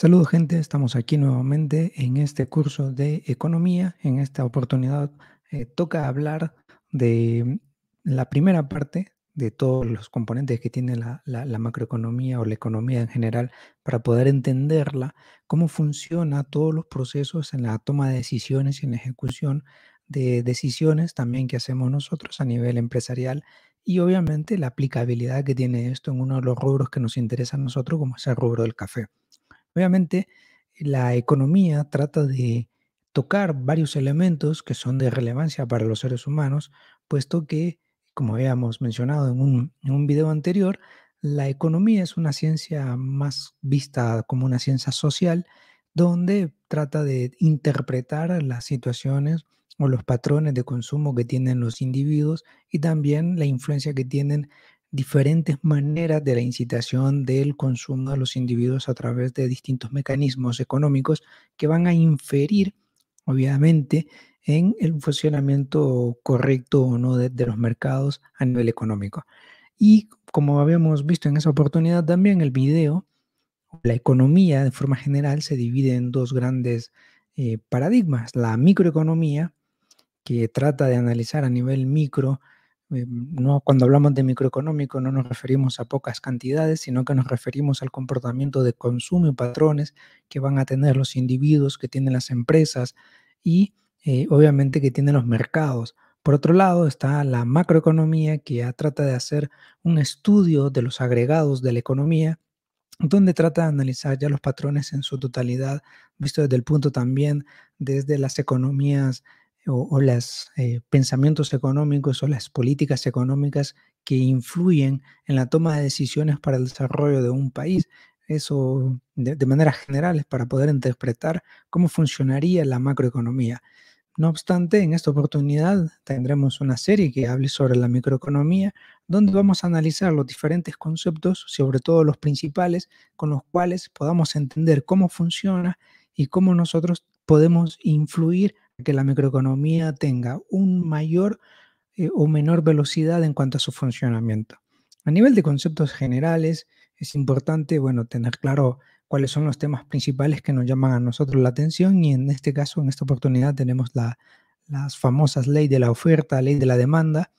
Saludos gente, estamos aquí nuevamente en este curso de economía. En esta oportunidad eh, toca hablar de mm, la primera parte de todos los componentes que tiene la, macroeconomía o la economía en general para poder entenderla, cómo funciona todos los procesos en la toma de decisiones y en la ejecución de decisiones también que hacemos nosotros a nivel empresarial y obviamente la aplicabilidad que tiene esto en uno de los rubros que nos interesa a nosotros como es el rubro del café. Obviamente, la economía trata de tocar varios elementos que son de relevancia para los seres humanos, puesto que, como habíamos mencionado en un, en un video anterior, la economía es una ciencia más vista como una ciencia social, donde trata de interpretar las situaciones o los patrones de consumo que tienen los individuos y también la influencia que tienen diferentes maneras de la incitación del consumo a los individuos a través de distintos mecanismos económicos que van a inferir, obviamente, en el funcionamiento correcto o no de, los mercados a nivel económico. Y como habíamos visto en esa oportunidad también, el video, la economía de forma general se divide en dos grandes eh, paradigmas. La microeconomía, que trata de analizar a nivel micro eh, no, cuando hablamos de microeconómico no nos referimos a pocas cantidades, sino que nos referimos al comportamiento de consumo y patrones que van a tener los individuos, que tienen las empresas y eh, obviamente que tienen los mercados. Por otro lado está la macroeconomía que trata de hacer un estudio de los agregados de la economía, donde trata de analizar ya los patrones en su totalidad, visto desde el punto también desde las economías o, los eh, pensamientos económicos o las políticas económicas que influyen en la toma de decisiones para el desarrollo de un país. Eso de, de manera general es para poder interpretar cómo funcionaría la macroeconomía. No obstante, en esta oportunidad tendremos una serie que hable sobre la microeconomía, donde vamos a analizar los diferentes conceptos, sobre todo los principales, con los cuales podamos entender cómo funciona y cómo nosotros podemos influir que la microeconomía tenga un mayor eh, o menor velocidad en cuanto a su funcionamiento. A nivel de conceptos generales, es importante, bueno, tener claro cuáles son los temas principales que nos llaman a nosotros la atención y en este caso, en esta oportunidad, tenemos las famosas ley de la oferta, ley de la demanda,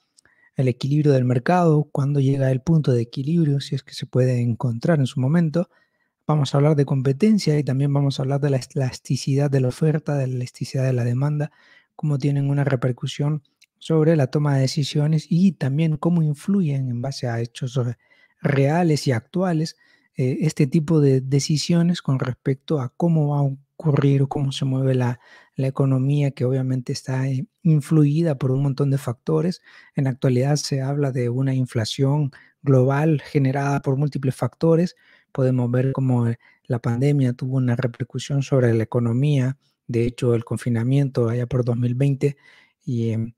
el equilibrio del mercado, cuando llega el punto de equilibrio, si es que se puede encontrar en su momento, vamos a hablar de competencia y también vamos a hablar de la elasticidad de la oferta, de la elasticidad de la demanda, cómo tienen una repercusión sobre la toma de decisiones y también cómo influyen en base a hechos eh, reales y actuales eh, este tipo de decisiones con respecto a cómo va a ocurrir o cómo se mueve la, economía, que obviamente está eh, influida por un montón de factores. En la actualidad se habla de una inflación global generada por múltiples factores, podemos ver cómo e, la pandemia tuvo una repercusión sobre la economía, de hecho el confinamiento allá por 2020 y, em,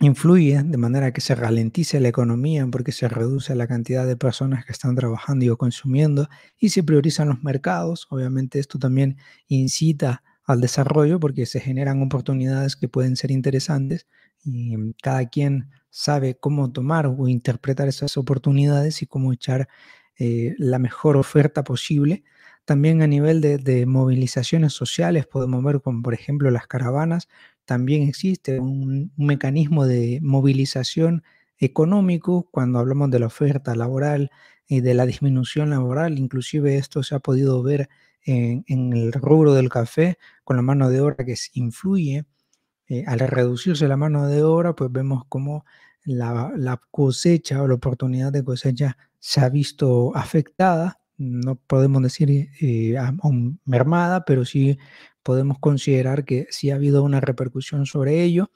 influye de manera que se ralentice la economía porque se reduce la cantidad de personas que están trabajando y o consumiendo y se priorizan los mercados. Obviamente esto también incita al desarrollo porque se generan oportunidades que pueden ser interesantes y em, cada quien sabe cómo tomar o interpretar esas oportunidades y cómo echar eh, la mejor oferta posible. También a nivel de, movilizaciones sociales podemos ver como por ejemplo las caravanas, también existe un, mecanismo de movilización económico cuando hablamos de la oferta laboral y de la disminución laboral. Inclusive esto se ha podido ver en, el rubro del café con la mano de obra que influye. Eh, al reducirse la mano de obra, pues vemos cómo la, cosecha o la oportunidad de cosecha se ha visto afectada, no podemos decir eh, eh, mermada, pero sí podemos considerar que sí ha habido una repercusión sobre ello.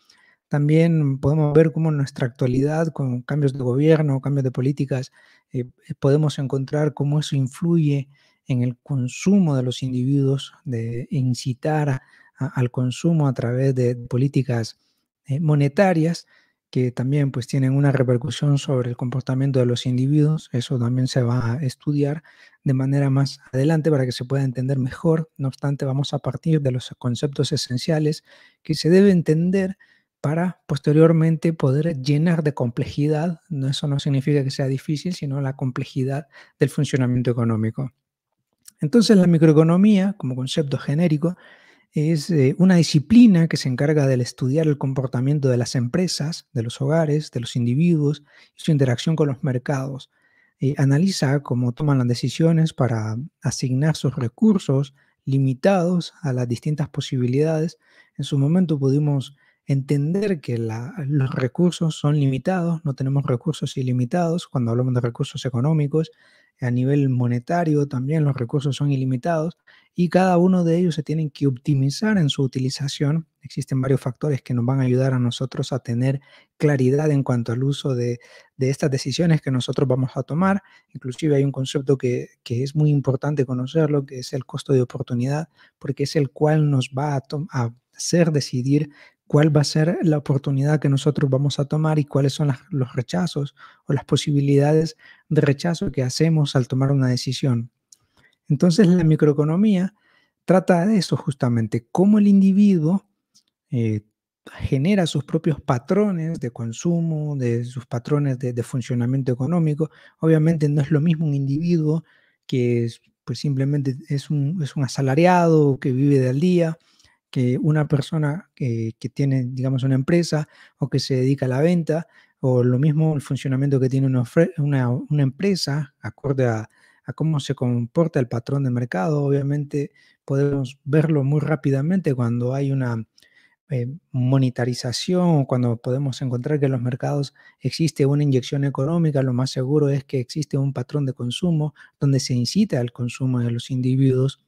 También podemos ver cómo en nuestra actualidad, con cambios de gobierno, cambios de políticas, eh, podemos encontrar cómo eso influye en el consumo de los individuos, de incitar al consumo a través de políticas monetarias que también pues tienen una repercusión sobre el comportamiento de los individuos. Eso también se va a estudiar de manera más adelante para que se pueda entender mejor. No obstante, vamos a partir de los conceptos esenciales que se debe entender para posteriormente poder llenar de complejidad. Eso no significa que sea difícil, sino la complejidad del funcionamiento económico. Entonces, la microeconomía, como concepto genérico, es eh, una disciplina que se encarga del estudiar el comportamiento de las empresas, de los hogares, de los individuos y su interacción con los mercados. Eh, analiza cómo toman las decisiones para asignar sus recursos limitados a las distintas posibilidades. En su momento pudimos entender que los recursos son limitados, no tenemos recursos ilimitados cuando hablamos de recursos económicos, a nivel monetario también los recursos son ilimitados y cada uno de ellos se tienen que optimizar en su utilización. Existen varios factores que nos van a ayudar a nosotros a tener claridad en cuanto al uso de, estas decisiones que nosotros vamos a tomar. Inclusive hay un concepto que, es muy importante conocerlo, que es el costo de oportunidad, porque es el cual nos va a, a hacer, decidir cuál va a ser la oportunidad que nosotros vamos a tomar y cuáles son los rechazos o las posibilidades de rechazo que hacemos al tomar una decisión. Entonces la microeconomía trata de eso justamente, cómo el individuo eh, genera sus propios patrones de consumo, de sus patrones de, funcionamiento económico. Obviamente no es lo mismo un individuo que pues simplemente es un, es un asalariado que vive del día que una persona que, tiene, digamos, una empresa o que se dedica a la venta, o lo mismo el funcionamiento que tiene una, empresa, acorde a, cómo se comporta el patrón de mercado, obviamente podemos verlo muy rápidamente cuando hay una eh, monetarización o cuando podemos encontrar que en los mercados existe una inyección económica, lo más seguro es que existe un patrón de consumo donde se incita al consumo de los individuos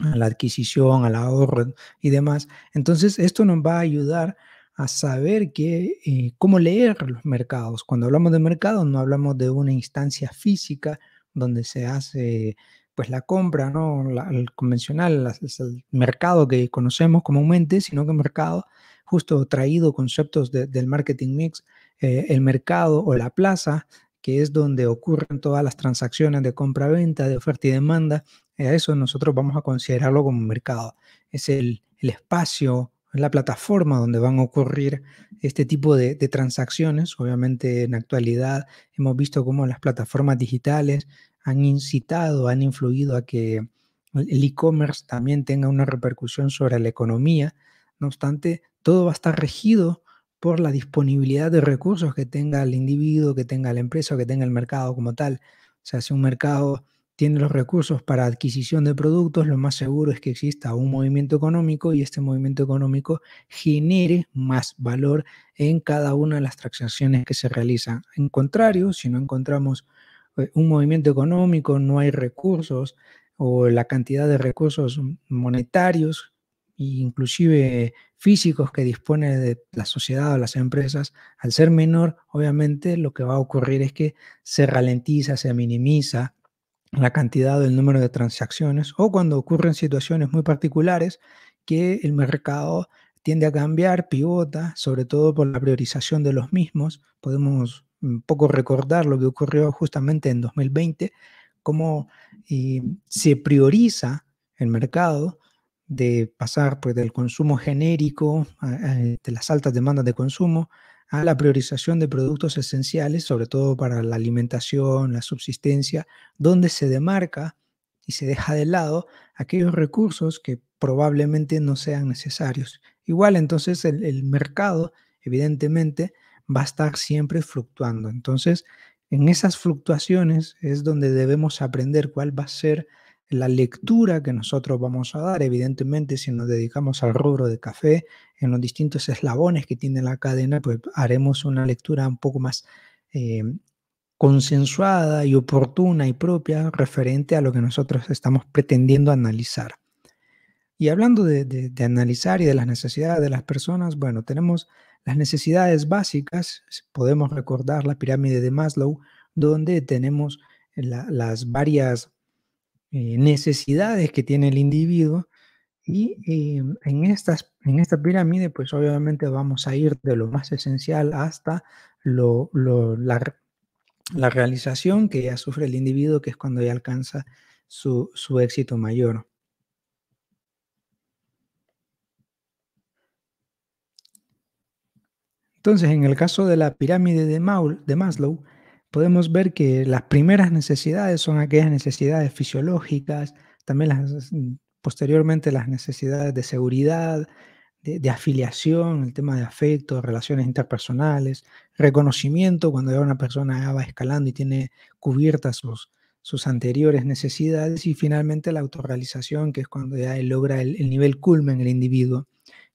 a la adquisición, al ahorro y demás. Entonces, esto nos va a ayudar a saber que, eh, cómo leer los mercados. Cuando hablamos de mercados, no hablamos de una instancia física donde se hace pues la compra, ¿no? el convencional, el mercado que conocemos comúnmente, sino que mercado, justo traído conceptos del marketing mix, eh, el mercado o la plaza, que es donde ocurren todas las transacciones de compra-venta, de oferta y demanda, a eso nosotros vamos a considerarlo como mercado. Es el, espacio, la plataforma donde van a ocurrir este tipo de, transacciones. Obviamente en actualidad hemos visto cómo las plataformas digitales han incitado, han influido a que el e-commerce también tenga una repercusión sobre la economía. No obstante, todo va a estar regido por la disponibilidad de recursos que tenga el individuo, que tenga la empresa, que tenga el mercado como tal. O sea, si un mercado tiene los recursos para adquisición de productos, lo más seguro es que exista un movimiento económico y este movimiento económico genere más valor en cada una de las transacciones que se realizan. En contrario, si no encontramos eh, un movimiento económico, no hay recursos o la cantidad de recursos monetarios e inclusive físicos que dispone de la sociedad o las empresas, al ser menor, obviamente lo que va a ocurrir es que se ralentiza, se minimiza la cantidad o el número de transacciones o cuando ocurren situaciones muy particulares que el mercado tiende a cambiar, pivota, sobre todo por la priorización de los mismos. Podemos un poco recordar lo que ocurrió justamente en 2020, cómo se prioriza el mercado de pasar pues, del consumo genérico, de las altas demandas de consumo, a la priorización de productos esenciales, sobre todo para la alimentación, la subsistencia, donde se demarca y se deja de lado aquellos recursos que probablemente no sean necesarios. Igual entonces el, mercado, evidentemente, va a estar siempre fluctuando. Entonces, en esas fluctuaciones es donde debemos aprender cuál va a ser la lectura que nosotros vamos a dar, evidentemente si nos dedicamos al rubro de café, en los distintos eslabones que tiene la cadena, pues haremos una lectura un poco más eh, consensuada y oportuna y propia referente a lo que nosotros estamos pretendiendo analizar. Y hablando de, analizar y de las necesidades de las personas, bueno, tenemos las necesidades básicas, podemos recordar la pirámide de Maslow, donde tenemos las varias eh, necesidades que tiene el individuo y eh, en, estas, en esta pirámide pues obviamente vamos a ir de lo más esencial hasta lo, la, realización que ya sufre el individuo que es cuando ya alcanza su, su éxito mayor. Entonces, en el caso de la pirámide de, Maul, de Maslow, podemos ver que las primeras necesidades son aquellas necesidades fisiológicas, también las, posteriormente las necesidades de seguridad, de, afiliación, el tema de afecto, relaciones interpersonales, reconocimiento, cuando ya una persona va escalando y tiene cubiertas sus, sus anteriores necesidades, y finalmente la autorrealización, que es cuando ya logra el, nivel culmen el individuo,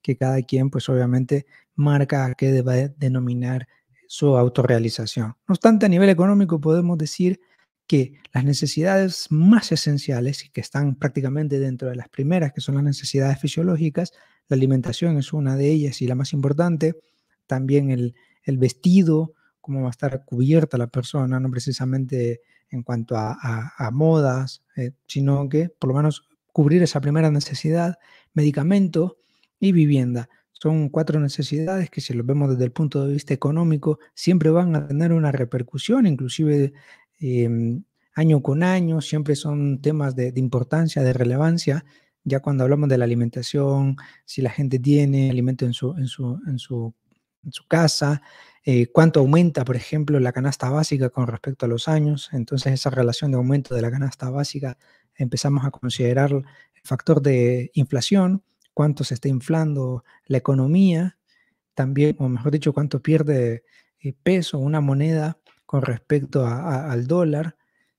que cada quien pues obviamente marca a qué debe denominar su autorrealización. No obstante, a nivel económico podemos decir que las necesidades más esenciales y que están prácticamente dentro de las primeras, que son las necesidades fisiológicas, la alimentación es una de ellas y la más importante, también el, vestido, cómo va a estar cubierta la persona, no precisamente en cuanto a, modas, eh, sino que por lo menos cubrir esa primera necesidad, medicamento y vivienda. Son cuatro necesidades que si los vemos desde el punto de vista económico, siempre van a tener una repercusión, inclusive em, año con año, siempre son temas de, importancia, de relevancia, ya cuando hablamos de la alimentación, si la gente tiene alimento en su, en su, en su, casa, eh, cuánto aumenta, por ejemplo, la canasta básica con respecto a los años. Entonces, esa relación de aumento de la canasta básica empezamos a considerar el factor de inflación cuánto se está inflando la economía, también, o mejor dicho, cuánto pierde eh, peso una moneda con respecto al dólar.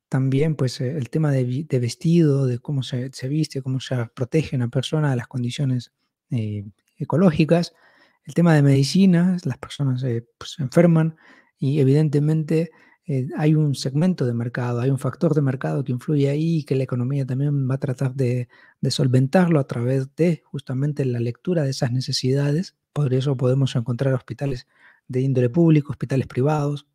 También, pues, eh, el tema de, vestido, de cómo se, viste, cómo se protege una persona de las condiciones eh, ecológicas. El tema de medicinas, las personas se pues, enferman y evidentemente eh, hay un segmento de mercado, hay un factor de mercado que influye ahí y que la economía también va a tratar de, solventarlo a través de justamente la lectura de esas necesidades. Por eso podemos encontrar hospitales de índole público, hospitales privados,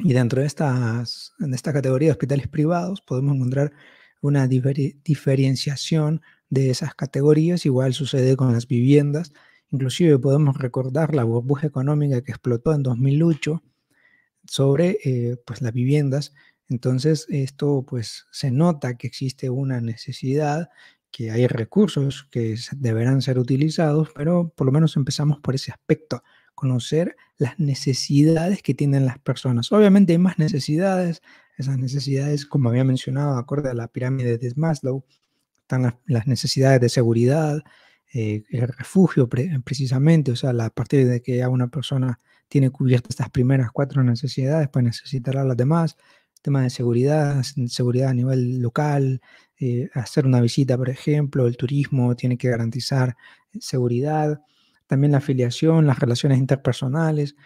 y dentro de, estas, de esta categoría de hospitales privados podemos encontrar una diferenciación de esas categorías. Igual sucede con las viviendas. Inclusive podemos recordar la burbuja económica que explotó en 2008 sobre eh, pues las viviendas. Entonces, esto pues se nota que existe una necesidad, que hay recursos que deberán ser utilizados, pero por lo menos empezamos por ese aspecto, conocer las necesidades que tienen las personas. Obviamente hay más necesidades, esas necesidades, como había mencionado, acorde a la pirámide de Maslow, están las necesidades de seguridad, eh, el refugio precisamente, o sea, a partir de que ya una persona tiene cubiertas estas primeras cuatro necesidades, pues necesitará las demás, tema de seguridad, seguridad a nivel local, eh, hacer una visita, por ejemplo, el turismo tiene que garantizar eh, seguridad, también la afiliación, las relaciones interpersonales,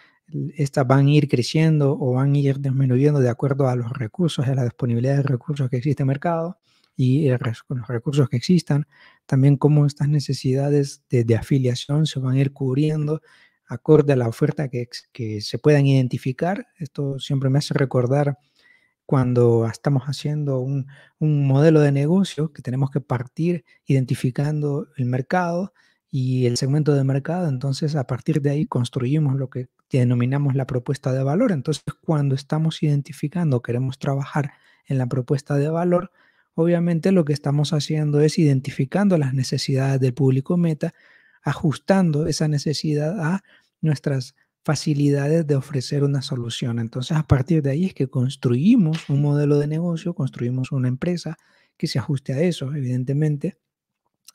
estas van a ir creciendo o van a ir disminuyendo de acuerdo a los recursos a la disponibilidad de recursos que existe en el mercado y los recursos que existan también cómo estas necesidades de, afiliación se van a ir cubriendo acorde a la oferta que, que, se puedan identificar. Esto siempre me hace recordar cuando estamos haciendo un, un, modelo de negocio que tenemos que partir identificando el mercado y el segmento de mercado. Entonces, a partir de ahí construimos lo que denominamos la propuesta de valor. Entonces, cuando estamos identificando, queremos trabajar en la propuesta de valor, obviamente lo que estamos haciendo es identificando las necesidades del público meta, ajustando esa necesidad a nuestras facilidades de ofrecer una solución. Entonces, a partir de ahí es que construimos un modelo de negocio, construimos una empresa que se ajuste a eso, evidentemente,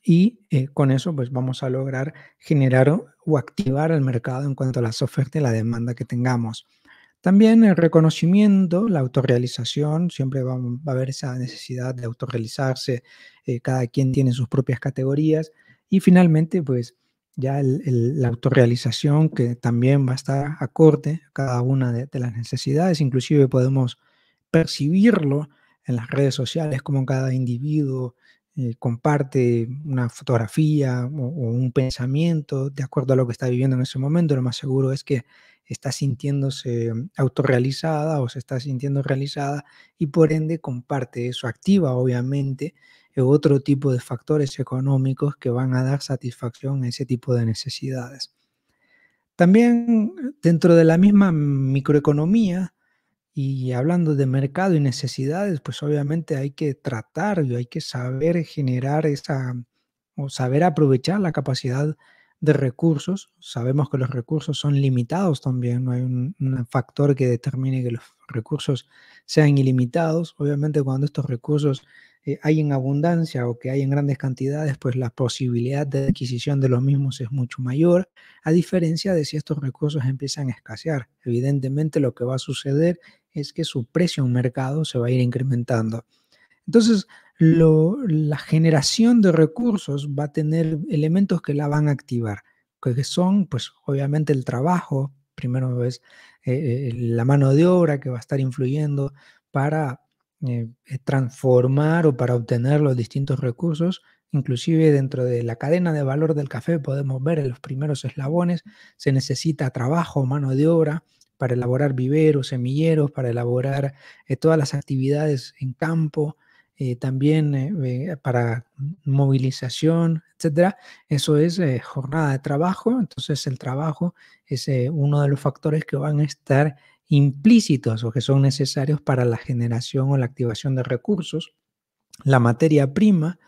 y eh, con eso pues vamos a lograr generar o activar el mercado en cuanto a las ofertas y la demanda que tengamos. También el reconocimiento, la autorrealización, siempre va, a haber esa necesidad de autorrealizarse, eh, cada quien tiene sus propias categorías y finalmente pues ya la autorrealización que también va a estar acorde a cada una de, las necesidades, inclusive podemos percibirlo en las redes sociales, como cada individuo eh, comparte una fotografía o, un pensamiento de acuerdo a lo que está viviendo en ese momento, lo más seguro es que está sintiéndose autorrealizada o se está sintiendo realizada y por ende comparte eso, activa obviamente eh, otro tipo de factores económicos que van a dar satisfacción a ese tipo de necesidades. También eh, dentro de la misma microeconomía y hablando de mercado y necesidades, pues obviamente hay que tratar y hay que saber generar esa o saber aprovechar la capacidad de recursos. Sabemos que los recursos son limitados también, no hay un, factor que determine que los recursos sean ilimitados. Obviamente cuando estos recursos eh, hay en abundancia o que hay en grandes cantidades, pues la posibilidad de adquisición de los mismos es mucho mayor, a diferencia de si estos recursos empiezan a escasear. Evidentemente lo que va a suceder es que su precio en mercado se va a ir incrementando. Entonces, la generación de recursos va a tener elementos que la van a activar, que son, pues, obviamente el trabajo, primero es eh, eh, la mano de obra que va a estar influyendo para eh, transformar o para obtener los distintos recursos. Inclusive dentro de la cadena de valor del café podemos ver en los primeros eslabones, se necesita trabajo, mano de obra para elaborar viveros, semilleros, para elaborar todas las actividades en campo, eh, también eh, para movilización, etcétera. Eso es eh, jornada de trabajo, entonces el trabajo es uno de los factores que van a estar implícitos o que son necesarios para la generación o la activación de recursos. La materia prima,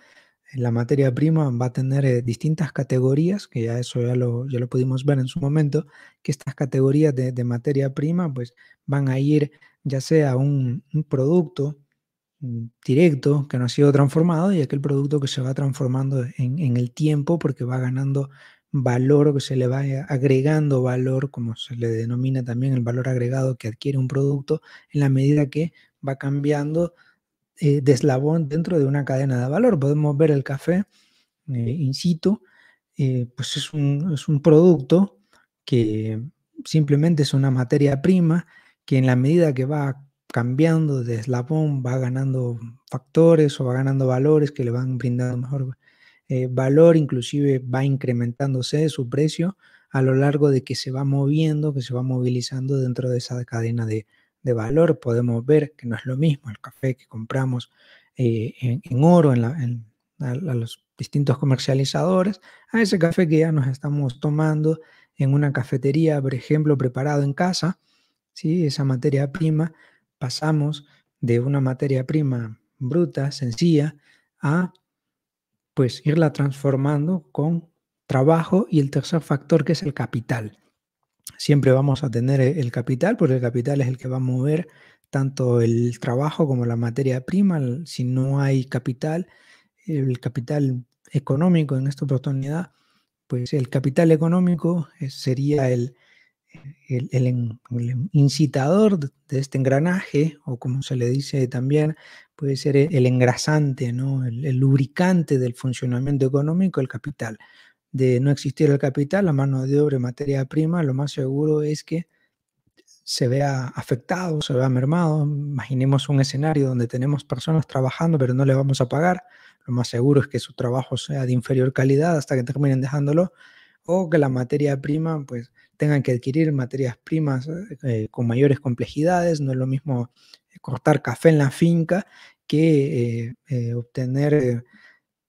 la materia prima va a tener distintas categorías, que ya eso ya lo, ya lo pudimos ver en su momento, que estas categorías de, de materia prima pues van a ir ya sea un, un producto, Mm, directo que no ha sido transformado y aquel producto que se va transformando en, el tiempo porque va ganando valor o que se le va eh, agregando valor, como se le denomina también el valor agregado que adquiere un producto, en la medida que va cambiando eh, de eslabón dentro de una cadena de valor. Podemos ver el café eh, in situ, pues es un, es un producto que simplemente es una materia prima que en la medida que va cambiando de eslabón, va ganando factores o va ganando valores que le van brindando mejor eh, valor, inclusive va incrementándose su precio a lo largo de que se va moviendo, que se va movilizando dentro de esa cadena de, de valor. Podemos ver que no es lo mismo el café que compramos eh, en, oro en, a, los distintos comercializadores, a ese café que ya nos estamos tomando en una cafetería, por ejemplo, preparado en casa, ¿sí? esa materia prima pasamos de una materia prima bruta, sencilla, a pues irla transformando con trabajo y el tercer factor que es el capital. Siempre vamos a tener e-, el capital porque el capital es el que va a mover tanto el trabajo como la materia prima. Si no hay capital, el capital económico en esta oportunidad, pues el capital económico eh, sería el, el, incitador de este engranaje, o como se le dice también, puede ser el engrasante, ¿no? el, lubricante del funcionamiento económico, el capital. De no existir el capital, la mano de obra materia prima, lo más seguro es que se vea afectado, se vea mermado. Imaginemos un escenario donde tenemos personas trabajando, pero no les vamos a pagar. Lo más seguro es que su trabajo sea de inferior calidad hasta que terminen dejándolo, o que la materia prima pues tengan que adquirir materias primas eh, con mayores complejidades, no es lo mismo eh, cortar café en la finca que eh, obtener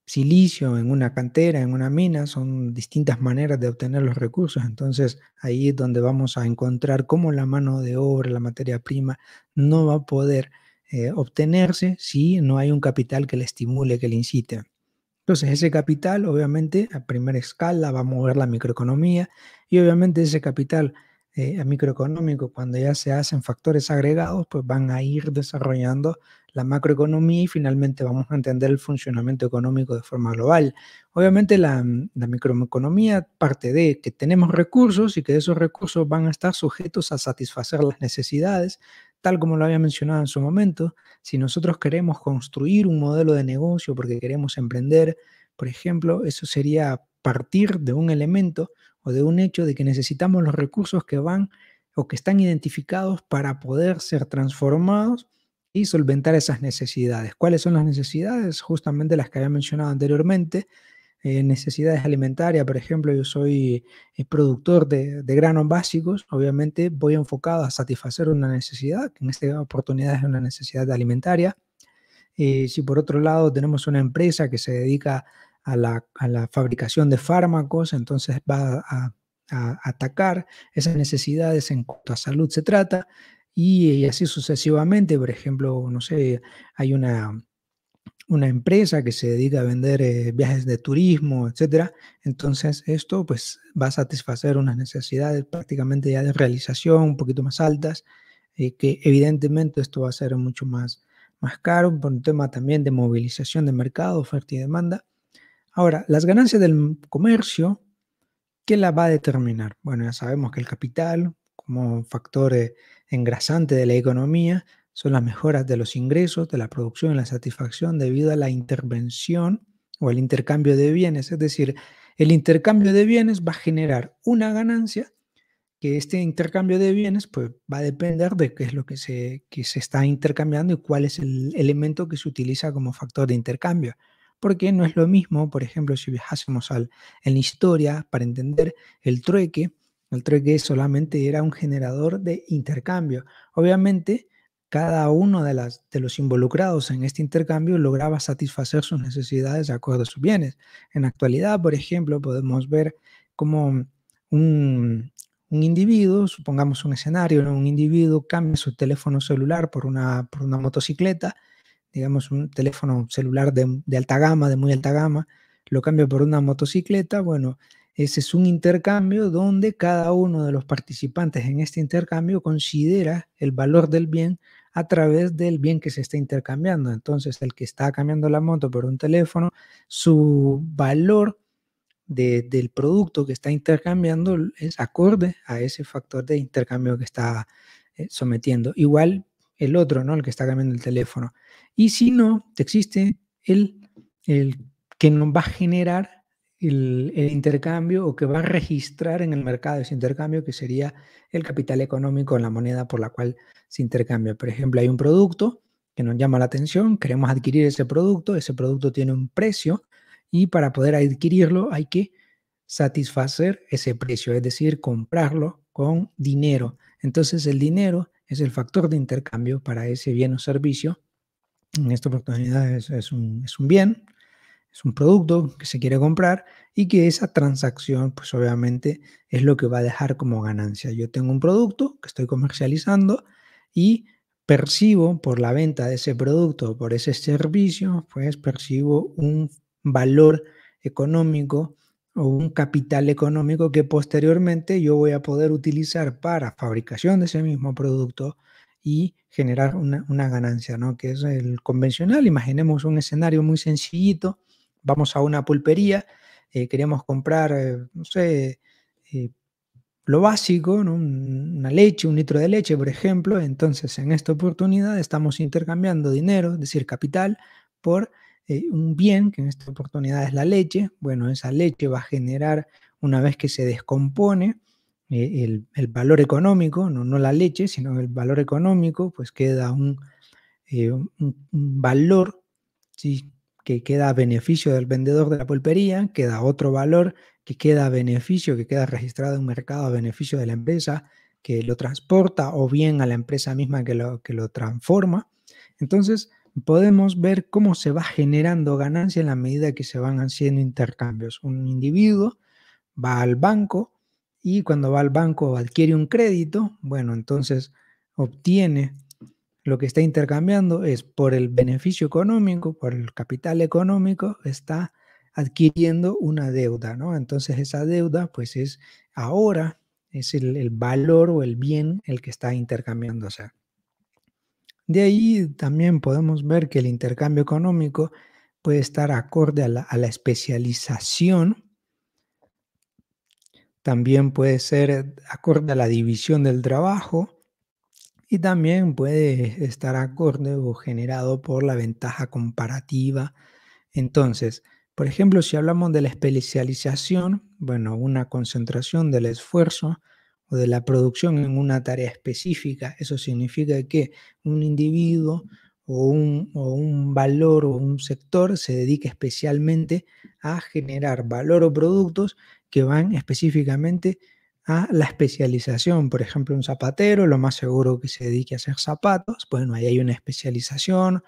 silicio en una cantera, en una mina, son distintas maneras de obtener los recursos. Entonces ahí es donde vamos a encontrar cómo la mano de obra, la materia prima, no va a poder obtenerse si no hay un capital que le estimule, que le incite. Entonces, ese capital, obviamente, a primera escala va a mover la microeconomía y obviamente ese capital eh, microeconómico, cuando ya se hacen factores agregados, pues van a ir desarrollando la macroeconomía y finalmente vamos a entender el funcionamiento económico de forma global. Obviamente la microeconomía parte de que tenemos recursos y que esos recursos van a estar sujetos a satisfacer las necesidades tal como lo había mencionado en su momento, si nosotros queremos construir un modelo de negocio porque queremos emprender, por ejemplo, eso sería partir de un elemento o de un hecho de que necesitamos los recursos que van o que están identificados para poder ser transformados y solventar esas necesidades. ¿Cuáles son las necesidades? Justamente las que había mencionado anteriormente, eh, necesidades alimentarias, por ejemplo, yo soy eh, productor de, granos básicos, obviamente voy enfocado a satisfacer una necesidad, que en esta oportunidad es una necesidad alimentaria. Eh, si por otro lado tenemos una empresa que se dedica a la, fabricación de fármacos, entonces va a, atacar esas necesidades en cuanto a salud se trata, y así sucesivamente, por ejemplo, no sé, hay una una empresa que se dedica a vender eh, viajes de turismo, etcétera. Entonces esto pues va a satisfacer unas necesidades prácticamente ya de realización un poquito más altas, eh, que evidentemente esto va a ser mucho más, más caro por un tema también de movilización de mercado, oferta y demanda. Ahora, las ganancias del comercio, ¿qué la va a determinar? Bueno, ya sabemos que el capital como factor eh, engrasante de la economía, son las mejoras de los ingresos, de la producción y la satisfacción debido a la intervención o el intercambio de bienes. Es decir, el intercambio de bienes va a generar una ganancia que este intercambio de bienes pues, va a depender de qué es lo que se, se está intercambiando y cuál es el elemento que se utiliza como factor de intercambio. Porque no es lo mismo, por ejemplo, si viajásemos al, en la historia para entender el trueque, el trueque solamente era un generador de intercambio. Obviamente, cada uno de, los involucrados en este intercambio lograba satisfacer sus necesidades de acuerdo a sus bienes. En actualidad, por ejemplo, podemos ver cómo un, individuo, supongamos un escenario, un individuo cambia su teléfono celular por una, por una motocicleta, digamos un teléfono celular de, de, alta gama, de muy alta gama, lo cambia por una motocicleta, bueno, ese es un intercambio donde cada uno de los participantes en este intercambio considera el valor del bien a través del bien que se está intercambiando. Entonces, el que está cambiando la moto por un teléfono, su valor del producto que está intercambiando es acorde a ese factor de intercambio que está eh, sometiendo. Igual el otro, ¿no? El que está cambiando el teléfono. Y si no, existe el, el que nos va a generar el, intercambio o que va a registrar en el mercado ese intercambio, que sería el capital económico en la moneda por la cual se intercambia. Por ejemplo, hay un producto que nos llama la atención, queremos adquirir ese producto, ese producto tiene un precio y para poder adquirirlo hay que satisfacer ese precio, es decir, comprarlo con dinero. Entonces el dinero es el factor de intercambio para ese bien o servicio. En esta oportunidad un, es un bien, es un producto que se quiere comprar y que esa transacción, pues obviamente es lo que va a dejar como ganancia. Yo tengo un producto que estoy comercializando y percibo por la venta de ese producto, por ese servicio, pues percibo un valor económico o un capital económico que posteriormente yo voy a poder utilizar para fabricación de ese mismo producto y generar una, ganancia, ¿no? Que es el convencional. Imaginemos un escenario muy sencillito vamos a una pulpería, eh, queremos comprar, eh, no sé, eh, lo básico, una leche, un litro de leche, por ejemplo. Entonces, en esta oportunidad estamos intercambiando dinero, es decir, capital, por un bien, que en esta oportunidad es la leche. Bueno, esa leche va a generar, una vez que se descompone, el, valor económico, no, la leche, sino el valor económico, pues queda un, un, un valor ¿sí? que queda a beneficio del vendedor de la pulpería, queda otro valor que queda a beneficio, que queda registrado en un mercado a beneficio de la empresa que lo transporta o bien a la empresa misma que lo, que lo transforma. Entonces, podemos ver cómo se va generando ganancia en la medida que se van haciendo intercambios. Un individuo va al banco y cuando va al banco adquiere un crédito, bueno, entonces obtiene lo que está intercambiando es por el beneficio económico, por el capital económico, está adquiriendo una deuda, ¿no? Entonces esa deuda pues es ahora, es el, valor o el bien el que está intercambiándose. De ahí también podemos ver que el intercambio económico puede estar acorde a la especialización, también puede ser acorde a la división del trabajo, y también puede estar acorde o generado por la ventaja comparativa. Entonces, por ejemplo, si hablamos de la especialización, bueno, una concentración del esfuerzo o de la producción en una tarea específica, eso significa que un individuo o un, o un valor o un sector se dedica especialmente a generar valor o productos que van específicamente a la especialización. Por ejemplo, un zapatero, lo más seguro que se dedique a hacer zapatos, bueno, ahí hay una especialización.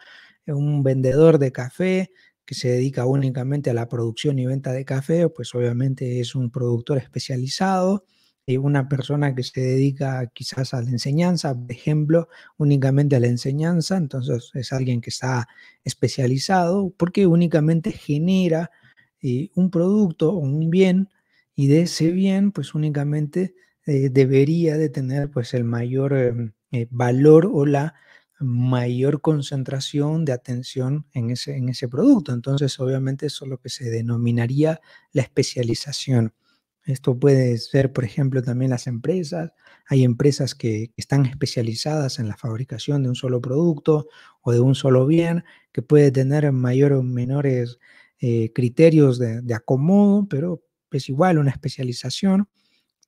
Eh, un vendedor de café que se dedica únicamente a la producción y venta de café, pues obviamente es un productor especializado. Y una persona que se dedica quizás a la enseñanza, por ejemplo, únicamente a la enseñanza, entonces es alguien que está especializado porque únicamente genera eh, un producto o un bien y de ese bien pues únicamente eh, debería de tener pues el mayor em, eh, valor o la mayor concentración de atención en ese, en ese producto. Entonces, obviamente, eso es lo que se denominaría la especialización. Esto puede ser, por ejemplo, también las empresas. Hay empresas que están especializadas en la fabricación de un solo producto o de un solo bien, que puede tener mayor o menores eh, criterios de, de, acomodo, pero es igual una especialización.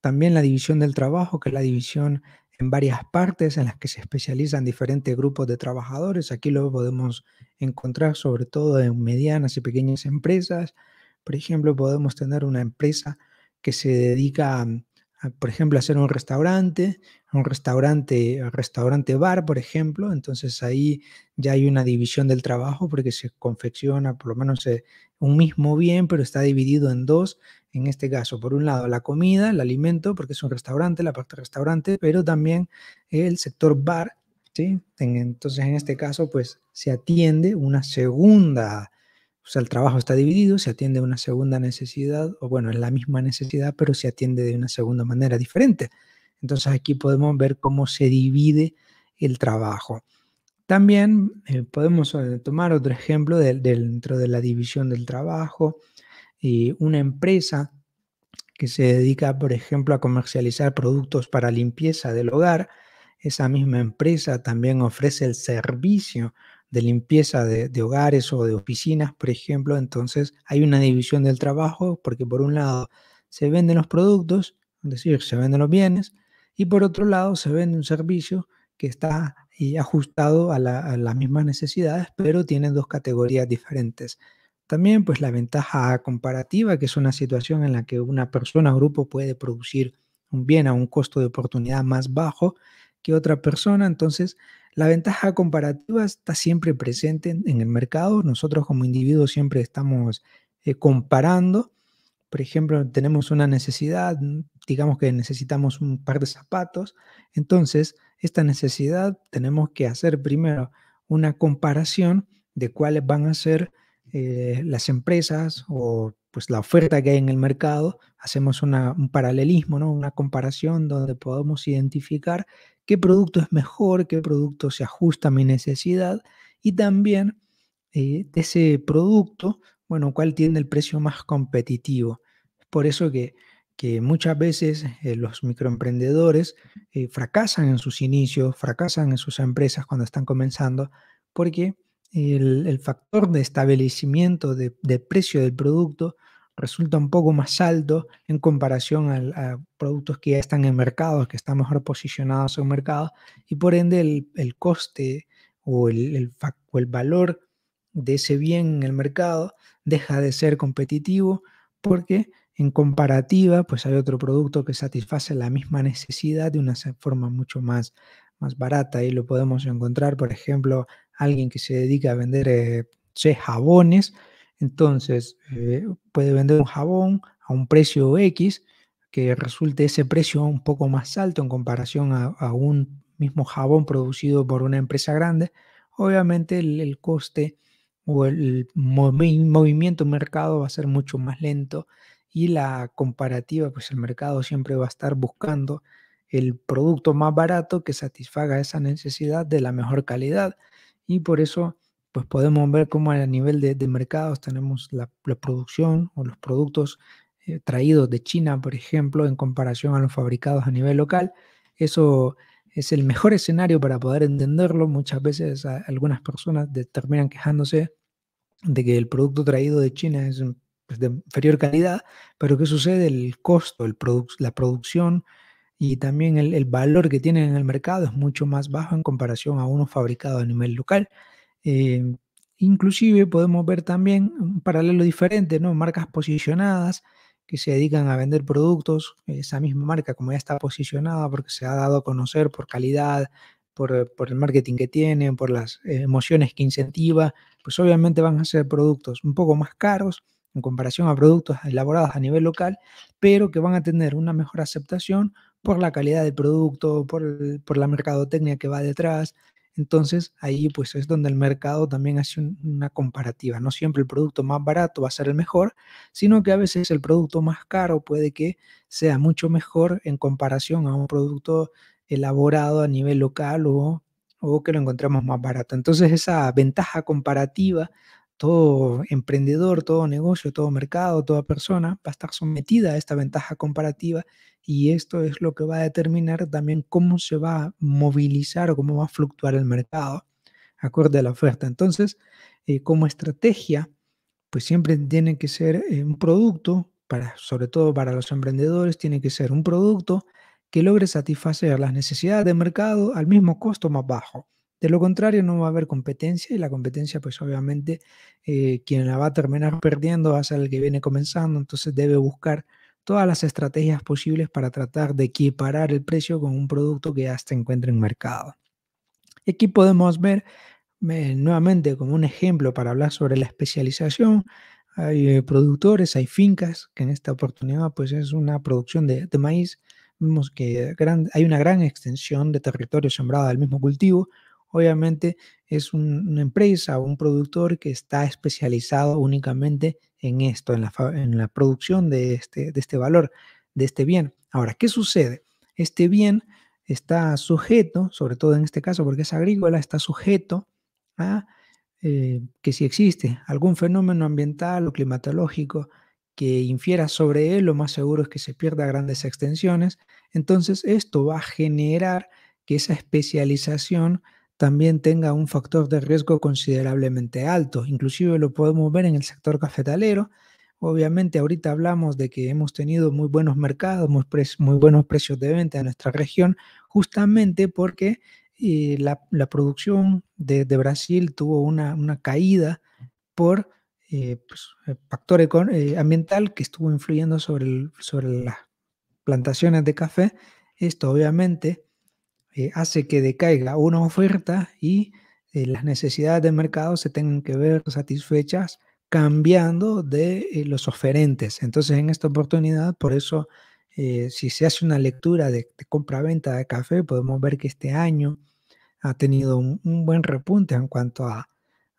También la división del trabajo, que es la división en varias partes en las que se especializan diferentes grupos de trabajadores. Aquí lo podemos encontrar sobre todo en medianas y pequeñas empresas. Por ejemplo, podemos tener una empresa que se dedica, a, por ejemplo, a hacer un restaurante, un restaurante, restaurante bar, por ejemplo. Entonces ahí ya hay una división del trabajo porque se confecciona por lo menos eh, un mismo bien, pero está dividido en dos en este caso, por un lado, la comida, el alimento, porque es un restaurante, la parte restaurante, pero también el sector bar, ¿sí? Entonces, en este caso, pues se atiende una segunda, o sea, el trabajo está dividido, se atiende una segunda necesidad, o bueno, es la misma necesidad, pero se atiende de una segunda manera diferente. Entonces, aquí podemos ver cómo se divide el trabajo. También eh, podemos eh, tomar otro ejemplo dentro de la división del trabajo. Si eh, una empresa que se dedica, por ejemplo, a comercializar productos para limpieza del hogar, esa misma empresa también ofrece el servicio de limpieza de, hogares o de oficinas, por ejemplo, entonces hay una división del trabajo porque por un lado se venden los productos, es decir, se venden los bienes, y por otro lado se vende un servicio que está eh, ajustado a, a las mismas necesidades, pero tiene dos categorías diferentes. También pues la ventaja comparativa, que es una situación en la que una persona o grupo puede producir un bien a un costo de oportunidad más bajo que otra persona. Entonces, la ventaja comparativa está siempre presente en el mercado. Nosotros como individuos siempre estamos eh, comparando. Por ejemplo, tenemos una necesidad, mm, digamos que necesitamos un par de zapatos. Entonces, esta necesidad tenemos que hacer primero una comparación de cuáles van a ser eh, las empresas o pues la oferta que hay en el mercado, hacemos un paralelismo, ¿no? una comparación donde podemos identificar qué producto es mejor, qué producto se ajusta a mi necesidad y también eh, de ese producto, bueno, cuál tiene el precio más competitivo. Por eso que, muchas veces eh, los microemprendedores fracasan en sus inicios, fracasan en sus empresas cuando están comenzando, porque el, factor de establecimiento de, precio del producto resulta un poco más alto en comparación a, productos que ya están en mercados, que están mejor posicionados en mercado y por ende el, coste o el, valor de ese bien en el mercado deja de ser competitivo porque en comparativa, pues hay otro producto que satisface la misma necesidad de una forma mucho más, más barata y lo podemos encontrar, por ejemplo, alguien que se dedica a vender, eh, jabones, entonces eh, puede vender un jabón a un precio X, que resulte ese precio un poco más alto en comparación a, un mismo jabón producido por una empresa grande, obviamente el, coste o el movimiento mercado va a ser mucho más lento y la comparativa, pues el mercado siempre va a estar buscando el producto más barato que satisfaga esa necesidad de la mejor calidad y por eso pues podemos ver cómo a nivel de, de mercados tenemos la, producción o los productos eh, traídos de China, por ejemplo, en comparación a los fabricados a nivel local. Eso es el mejor escenario para poder entenderlo. Muchas veces algunas personas terminan quejándose de que el producto traído de China es pues, de inferior calidad, pero ¿qué sucede? El costo, el la producción, y también el, valor que tienen en el mercado es mucho más bajo en comparación a uno fabricado a nivel local. Eh, inclusive podemos ver también un paralelo diferente, ¿no? Marcas posicionadas que se dedican a vender productos, esa misma marca como ya está posicionada porque se ha dado a conocer por calidad, por, por el marketing que tiene, por las eh, emociones que incentiva, pues obviamente van a ser productos un poco más caros, en comparación a productos elaborados a nivel local, pero que van a tener una mejor aceptación por la calidad del producto, por, la mercadotecnia que va detrás. Entonces ahí pues es donde el mercado también hace una comparativa. No siempre el producto más barato va a ser el mejor, sino que a veces el producto más caro puede que sea mucho mejor en comparación a un producto elaborado a nivel local o, o que lo encontramos más barato. Entonces esa ventaja comparativa todo emprendedor, todo negocio, todo mercado, toda persona va a estar sometida a esta ventaja comparativa y esto es lo que va a determinar también cómo se va a movilizar o cómo va a fluctuar el mercado acorde a la oferta. Entonces, eh, como estrategia, pues siempre tiene que ser eh, un producto, para, sobre todo para los emprendedores, tiene que ser un producto que logre satisfacer las necesidades de mercado al mismo costo más bajo. De lo contrario, no va a haber competencia y la competencia, pues obviamente, eh, quien la va a terminar perdiendo va a ser el que viene comenzando, entonces debe buscar todas las estrategias posibles para tratar de equiparar el precio con un producto que ya se encuentra en mercado. Aquí podemos ver eh, nuevamente como un ejemplo para hablar sobre la especialización. Hay productores, hay fincas, que en esta oportunidad pues es una producción de, maíz. Vemos que hay una gran extensión de territorio sembrada al mismo cultivo, Obviamente es una empresa o un productor que está especializado únicamente en esto, en la, producción este, de este, valor, de este bien. Ahora, ¿qué sucede? Este bien está sujeto, sobre todo en este caso porque es agrícola, está sujeto a eh, que si existe algún fenómeno ambiental o climatológico que infiera sobre él, lo más seguro es que se pierda grandes extensiones. Entonces, esto va a generar que esa especialización también tenga un factor de riesgo considerablemente alto. Inclusive lo podemos ver en el sector cafetalero. Obviamente ahorita hablamos de que hemos tenido muy buenos mercados, muy, buenos precios de venta en nuestra región, justamente porque eh, la, producción de, Brasil tuvo una, caída por eh, pues, eh, factor ambiental que estuvo influyendo sobre las plantaciones de café. Esto obviamente eh, hace que decaiga una oferta y eh, las necesidades del mercado se tengan que ver satisfechas cambiando de eh, los oferentes. Entonces, en esta oportunidad, por eso, si se hace una lectura de, compra-venta de café, podemos ver que este año ha tenido un, buen repunte en cuanto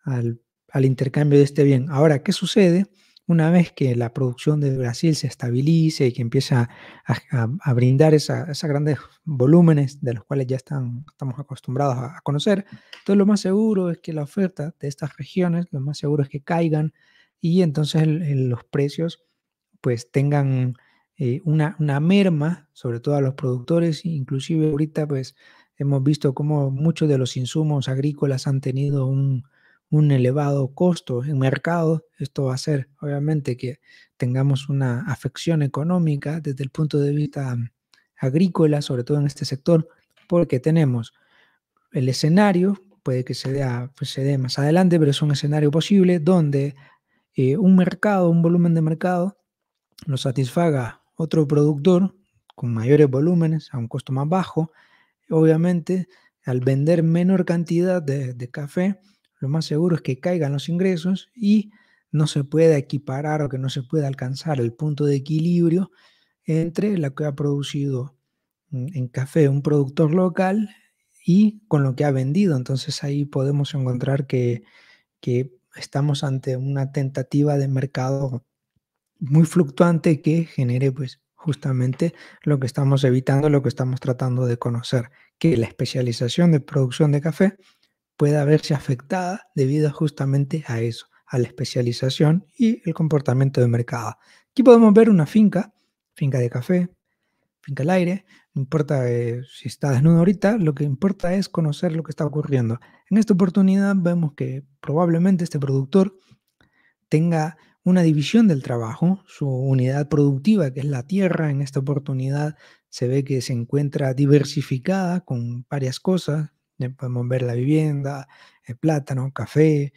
al intercambio de este bien. Ahora, ¿qué sucede? una vez que la producción de Brasil se estabilice y que empieza a, brindar esos grandes volúmenes de los cuales ya estamos acostumbrados a, conocer, entonces lo más seguro es que la oferta de estas regiones, lo más seguro es que caigan y entonces los precios pues tengan eh, una, merma, sobre todo a los productores, inclusive ahorita pues hemos visto cómo muchos de los insumos agrícolas han tenido un, un elevado costo en mercado, esto va a hacer obviamente que tengamos una afección económica desde el punto de vista mm, agrícola, sobre todo en este sector, porque tenemos el escenario, puede que se, pues, dé, más adelante, pero es un escenario posible donde eh, un mercado, un volumen de mercado, lo satisfaga otro productor con mayores volúmenes a un costo más bajo. Obviamente, al vender menor cantidad de café, lo más seguro es que caigan los ingresos y no se pueda equiparar o que no se pueda alcanzar el punto de equilibrio entre lo que ha producido mm, en café un productor local y con lo que ha vendido. Entonces ahí podemos encontrar que, estamos ante una tentativa de mercado muy fluctuante que genere pues justamente lo que estamos evitando, lo que estamos tratando de conocer, que la especialización de producción de café puede verse afectada debido justamente a eso, a la especialización y el comportamiento de mercado. Aquí podemos ver una finca, finca de café, finca al aire, no importa eh, si está desnudo ahorita, lo que importa es conocer lo que está ocurriendo. En esta oportunidad vemos que probablemente este productor tenga una división del trabajo, su unidad productiva, que es la tierra, en esta oportunidad se ve que se encuentra diversificada con varias cosas, podemos ver la vivienda, el plátano, café,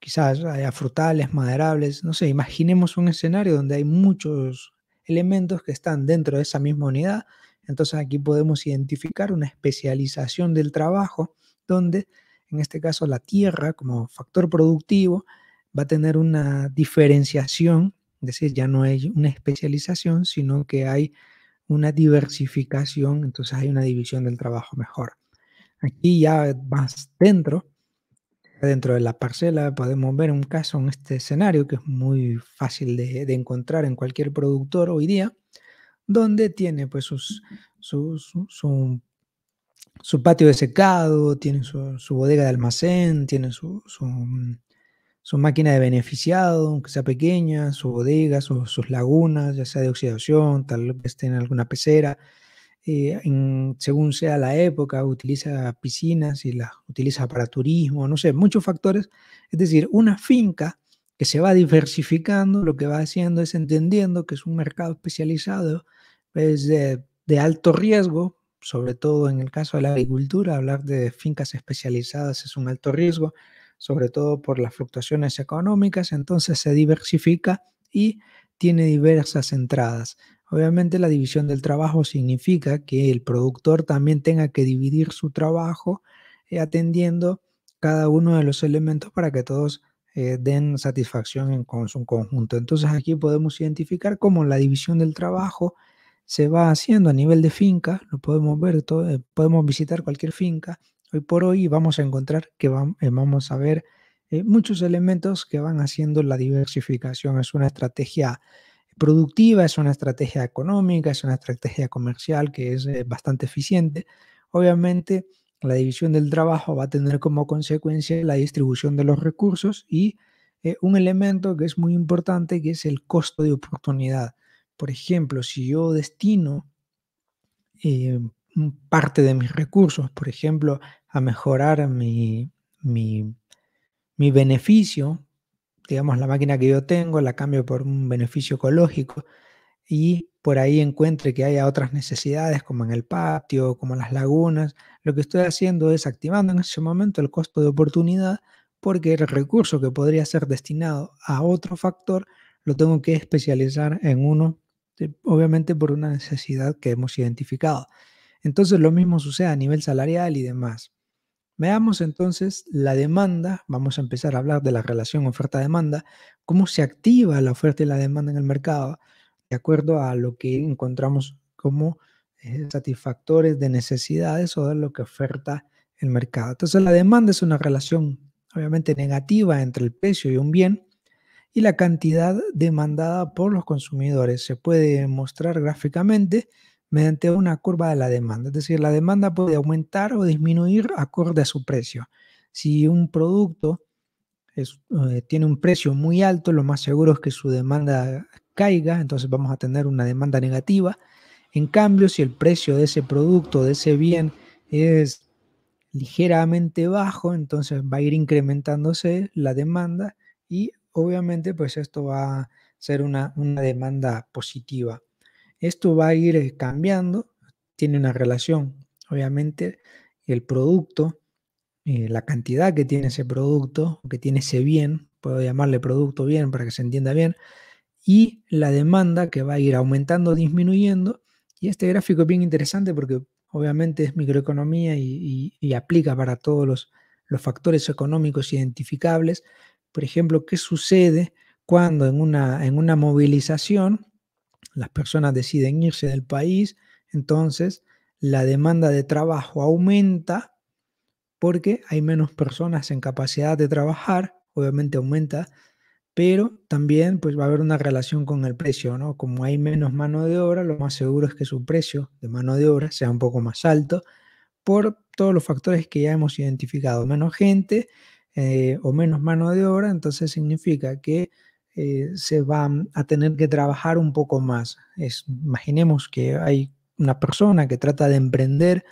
quizás haya frutales, maderables, no sé, imaginemos un escenario donde hay muchos elementos que están dentro de esa misma unidad, entonces aquí podemos identificar una especialización del trabajo donde en este caso la tierra como factor productivo va a tener una diferenciación, es decir, ya no hay una especialización, sino que hay una diversificación, entonces hay una división del trabajo mejor. Aquí ya más dentro, dentro de la parcela, podemos ver un caso en este escenario que es muy fácil de, encontrar en cualquier productor hoy día, donde tiene pues su, patio de secado, tiene su, bodega de almacén, tiene su, máquina de beneficiado, aunque sea pequeña, su bodega, sus lagunas, ya sea de oxidación, tal vez tenga alguna pecera, eh, en, según sea la época, utiliza piscinas y las utiliza para turismo, no sé, muchos factores. Es decir, una finca que se va diversificando, lo que va haciendo es entendiendo que es un mercado especializado, es de, de alto riesgo, sobre todo en el caso de la agricultura, hablar de fincas especializadas es un alto riesgo, sobre todo por las fluctuaciones económicas, entonces se diversifica y tiene diversas entradas. Obviamente la división del trabajo significa que el productor también tenga que dividir su trabajo eh, atendiendo cada uno de los elementos para que todos eh, den satisfacción en, con su conjunto. Entonces aquí podemos identificar cómo la división del trabajo se va haciendo a nivel de finca, lo podemos ver, todo, eh, podemos visitar cualquier finca. Hoy por hoy vamos a encontrar que vamos a ver muchos elementos que van haciendo la diversificación. Es una estrategia productiva, es una estrategia económica, es una estrategia comercial que es eh, bastante eficiente. Obviamente, la división del trabajo va a tener como consecuencia la distribución de los recursos y eh, un elemento que es muy importante que es el costo de oportunidad. Por ejemplo, si yo destino eh, parte de mis recursos, por ejemplo, a mejorar mi, mi beneficio digamos, la máquina que yo tengo, la cambio por un beneficio ecológico y por ahí encuentre que haya otras necesidades como en el patio, como las lagunas, lo que estoy haciendo es activando en ese momento el costo de oportunidad porque el recurso que podría ser destinado a otro factor lo tengo que especializar en uno, eh, obviamente por una necesidad que hemos identificado. Entonces lo mismo sucede a nivel salarial y demás. Veamos entonces la demanda, vamos a empezar a hablar de la relación oferta-demanda, cómo se activa la oferta y la demanda en el mercado, de acuerdo a lo que encontramos como eh, satisfactores de necesidades o de lo que oferta el mercado. Entonces la demanda es una relación obviamente negativa entre el precio y un bien y la cantidad demandada por los consumidores. Se puede mostrar gráficamente mediante una curva de la demanda. Es decir, la demanda puede aumentar o disminuir acorde a su precio. Si un producto eh, tiene un precio muy alto, lo más seguro es que su demanda caiga, entonces vamos a tener una demanda negativa. En cambio, si el precio de ese producto, de ese bien, es ligeramente bajo, entonces va a ir incrementándose la demanda y obviamente pues esto va a ser una demanda positiva. Esto va a ir eh, cambiando, tiene una relación, obviamente, el producto, eh, la cantidad que tiene ese producto, que tiene ese bien, puedo llamarle producto bien para que se entienda bien, y la demanda que va a ir aumentando, disminuyendo. Y este gráfico es bien interesante porque obviamente es microeconomía y, aplica para todos los, los factores económicos identificables. Por ejemplo, ¿qué sucede cuando en una, en una movilización las personas deciden irse del país, entonces la demanda de trabajo aumenta porque hay menos personas en capacidad de trabajar, obviamente aumenta, pero también pues va a haber una relación con el precio, ¿no? Como hay menos mano de obra, lo más seguro es que su precio de mano de obra sea un poco más alto por todos los factores que ya hemos identificado, menos gente eh, o menos mano de obra, entonces significa que eh, se va a tener que trabajar un poco más. imaginemos que hay una persona que trata de emprender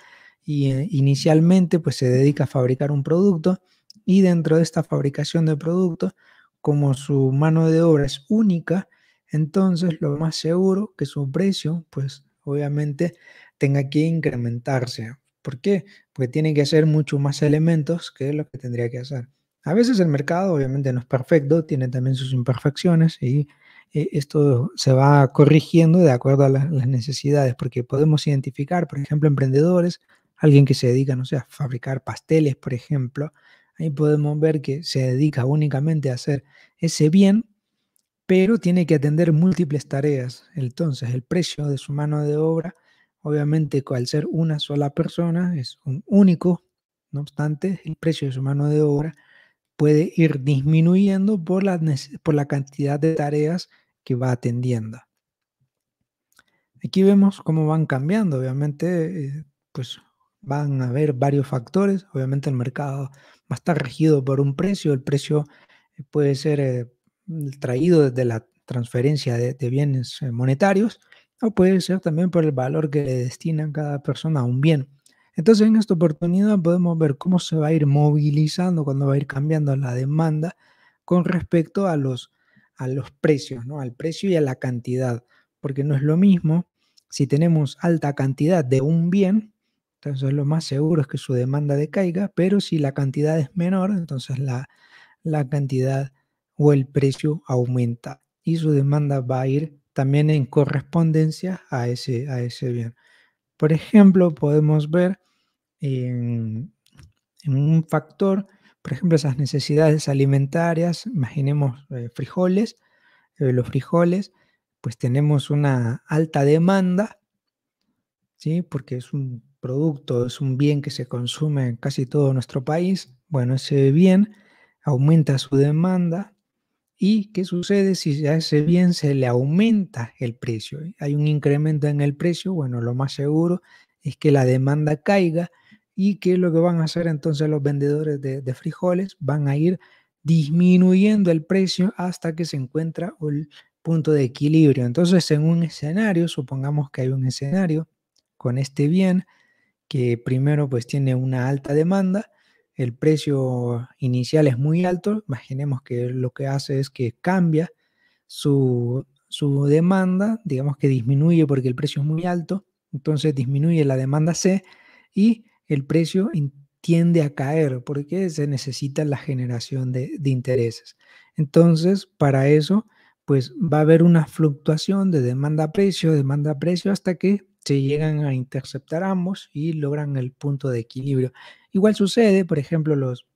y eh, inicialmente pues se dedica a fabricar un producto y dentro de esta fabricación de productos, como su mano de obra es única, entonces lo más seguro que su precio pues obviamente tenga que incrementarse. ¿Por qué? Porque tiene que hacer muchos más elementos que lo que tendría que hacer. A veces el mercado obviamente no es perfecto, tiene también sus imperfecciones y eh, esto se va corrigiendo de acuerdo a las necesidades, porque podemos identificar, por ejemplo, emprendedores, alguien que se dedica, no sé, a fabricar pasteles, por ejemplo, ahí podemos ver que se dedica únicamente a hacer ese bien, pero tiene que atender múltiples tareas. Entonces, el precio de su mano de obra, obviamente, al ser una sola persona, es un único, no obstante, el precio de su mano de obra puede ir disminuyendo por la, por la cantidad de tareas que va atendiendo. Aquí vemos cómo van cambiando, obviamente, eh, pues van a haber varios factores, obviamente el mercado va a estar regido por un precio, el precio puede ser eh, traído desde la transferencia de, bienes eh, monetarios o puede ser también por el valor que le destina cada persona a un bien. Entonces en esta oportunidad podemos ver cómo se va a ir movilizando, cuando va a ir cambiando la demanda con respecto a los, a los precios, ¿no? al precio y a la cantidad, porque no es lo mismo si tenemos alta cantidad de un bien, entonces lo más seguro es que su demanda decaiga, pero si la cantidad es menor, entonces la, la cantidad o el precio aumenta y su demanda va a ir también en correspondencia a ese, a ese bien. Por ejemplo, podemos ver en, un factor, por ejemplo, esas necesidades alimentarias, imaginemos eh, frijoles, eh, los frijoles, pues tenemos una alta demanda, ¿sí? porque es un producto, es un bien que se consume en casi todo nuestro país. Bueno, ese bien aumenta su demanda, ¿Y qué sucede si a ese bien se le aumenta el precio? ¿eh? Hay un incremento en el precio, bueno, lo más seguro es que la demanda caiga y que lo que van a hacer entonces los vendedores de, frijoles van a ir disminuyendo el precio hasta que se encuentra el punto de equilibrio. Entonces, en un escenario, supongamos que hay un escenario con este bien que primero pues tiene una alta demanda el precio inicial es muy alto, imaginemos que lo que hace es que cambia su, demanda, digamos que disminuye porque el precio es muy alto, entonces disminuye la demanda C y el precio tiende a caer porque se necesita la generación de, intereses. Entonces, para eso, pues va a haber una fluctuación de demanda-precio, demanda-precio, hasta que se llegan a interceptar ambos y logran el punto de equilibrio. Igual sucede, por ejemplo, los,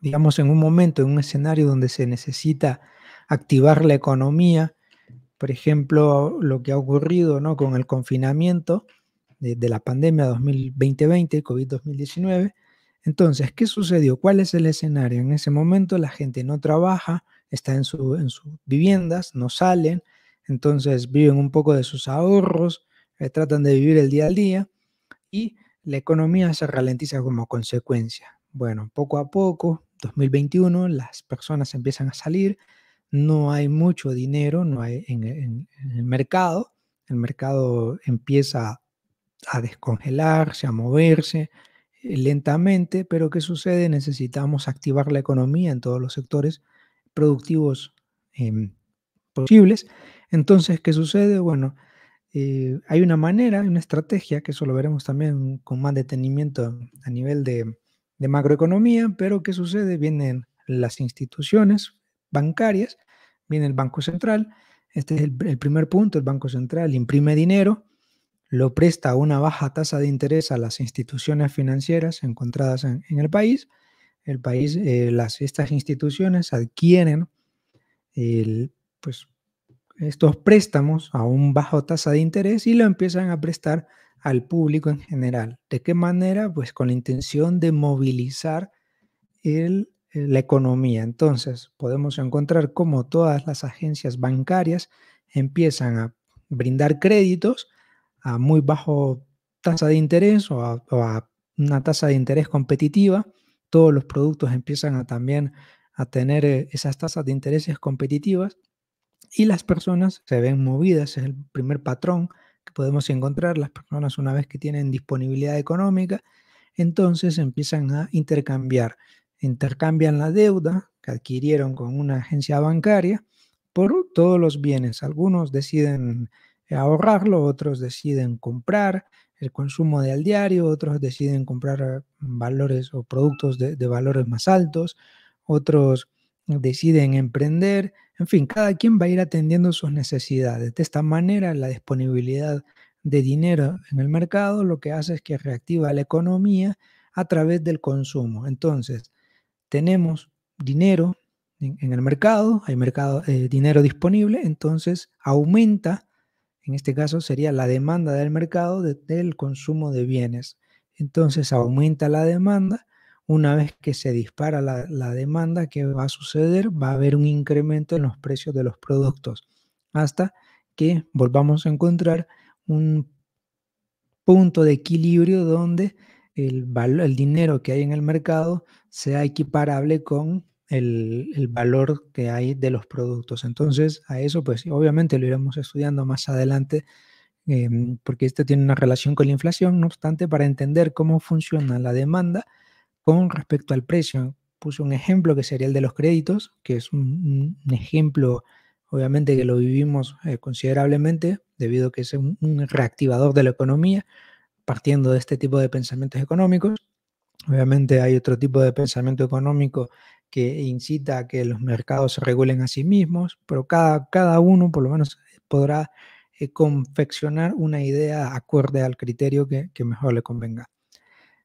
digamos, en un momento, en un escenario donde se necesita activar la economía, por ejemplo, lo que ha ocurrido ¿no? con el confinamiento de, la pandemia 2020, COVID-2019. Entonces, ¿qué sucedió? ¿Cuál es el escenario? En ese momento la gente no trabaja, está en, su, en sus viviendas, no salen, entonces viven un poco de sus ahorros, eh, tratan de vivir el día al día y la economía se ralentiza como consecuencia. Bueno, poco a poco, 2021, las personas empiezan a salir, no hay mucho dinero no hay en, el mercado, el mercado empieza a descongelarse, a moverse eh, lentamente, pero ¿qué sucede? Necesitamos activar la economía en todos los sectores productivos em, posibles. Entonces, ¿qué sucede? Bueno, eh, hay una manera, una estrategia, que eso lo veremos también con más detenimiento a nivel de, macroeconomía, pero ¿qué sucede? Vienen las instituciones bancarias, viene el Banco Central, este es el, primer punto, el Banco Central imprime dinero, lo presta a una baja tasa de interés a las instituciones financieras encontradas en, el país, el país, eh, estas instituciones adquieren el, pues, estos préstamos a un bajo tasa de interés y lo empiezan a prestar al público en general. ¿De qué manera? Pues con la intención de movilizar eh, la economía. Entonces, podemos encontrar cómo todas las agencias bancarias empiezan a brindar créditos a muy bajo tasa de interés o a, o a una tasa de interés competitiva. Todos los productos empiezan a, también a tener eh, esas tasas de intereses competitivas y las personas se ven movidas, es el primer patrón que podemos encontrar. Las personas una vez que tienen disponibilidad económica, entonces empiezan a intercambiar. Intercambian la deuda que adquirieron con una agencia bancaria por todos los bienes. Algunos deciden ahorrarlo, otros deciden comprar el consumo al diario, otros deciden comprar eh, valores o productos de, de valores más altos, otros deciden emprender, en fin, cada quien va a ir atendiendo sus necesidades. De esta manera, la disponibilidad de dinero en el mercado lo que hace es que reactiva la economía a través del consumo. Entonces, tenemos dinero en, el mercado, hay mercado, eh, dinero disponible, entonces aumenta, en este caso sería la demanda del mercado del consumo de bienes. Entonces aumenta la demanda, una vez que se dispara la, demanda, ¿qué va a suceder? Va a haber un incremento en los precios de los productos hasta que volvamos a encontrar un punto de equilibrio donde el, el dinero que hay en el mercado sea equiparable con el, valor que hay de los productos. Entonces, a eso, pues obviamente lo iremos estudiando más adelante, em, porque esto tiene una relación con la inflación. No obstante, para entender cómo funciona la demanda, con respecto al precio. Puse un ejemplo que sería el de los créditos, que es un, ejemplo, obviamente, que lo vivimos eh, considerablemente, debido a que es un, reactivador de la economía, partiendo de este tipo de pensamientos económicos. Obviamente hay otro tipo de pensamiento económico que incita a que los mercados se regulen a sí mismos, pero cada, cada uno por lo menos podrá eh, confeccionar una idea acorde al criterio que mejor le convenga.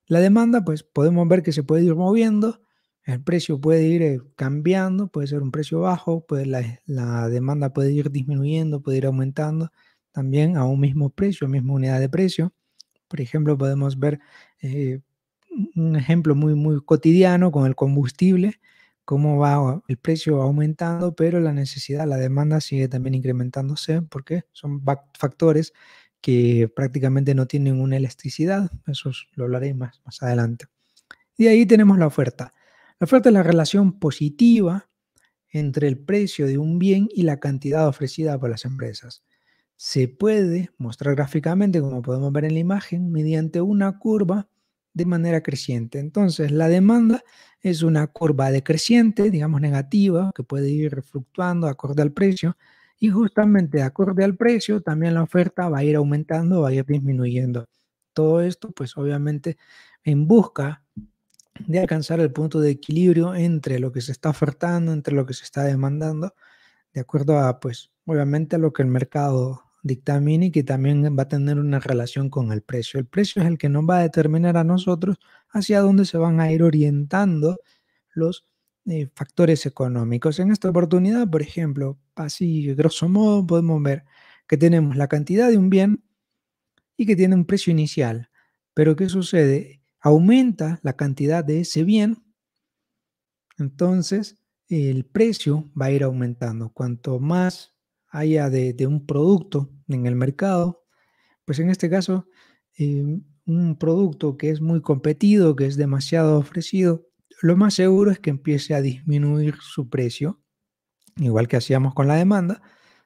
La demanda, pues podemos ver que se puede ir moviendo, el precio puede ir eh, cambiando, puede ser un precio bajo, pues la, demanda puede ir disminuyendo, puede ir aumentando también a un mismo precio, a misma unidad de precio. Por ejemplo, podemos ver eh, un ejemplo muy, muy cotidiano con el combustible, cómo va el precio aumentando, pero la necesidad, la demanda sigue también incrementándose porque son factores que prácticamente no tienen una elasticidad, eso lo hablaré más, más adelante. Y ahí tenemos la oferta. La oferta es la relación positiva entre el precio de un bien y la cantidad ofrecida por las empresas. Se puede mostrar gráficamente, como podemos ver en la imagen, mediante una curva de manera creciente. Entonces, la demanda es una curva decreciente, digamos negativa, que puede ir fluctuando acorde al precio, y justamente acorde al precio, también la oferta va a ir aumentando, va a ir disminuyendo. Todo esto, pues obviamente, en busca de alcanzar el punto de equilibrio entre lo que se está ofertando, entre lo que se está demandando, de acuerdo a, pues, obviamente a lo que el mercado dictamine y que también va a tener una relación con el precio. El precio es el que nos va a determinar a nosotros hacia dónde se van a ir orientando los eh, factores económicos. En esta oportunidad, por ejemplo, así grosso modo podemos ver que tenemos la cantidad de un bien y que tiene un precio inicial. Pero ¿qué sucede? Aumenta la cantidad de ese bien, entonces el precio va a ir aumentando. Cuanto más haya de, un producto en el mercado, pues en este caso, eh, un producto que es muy competido, que es demasiado ofrecido, lo más seguro es que empiece a disminuir su precio, igual que hacíamos con la demanda.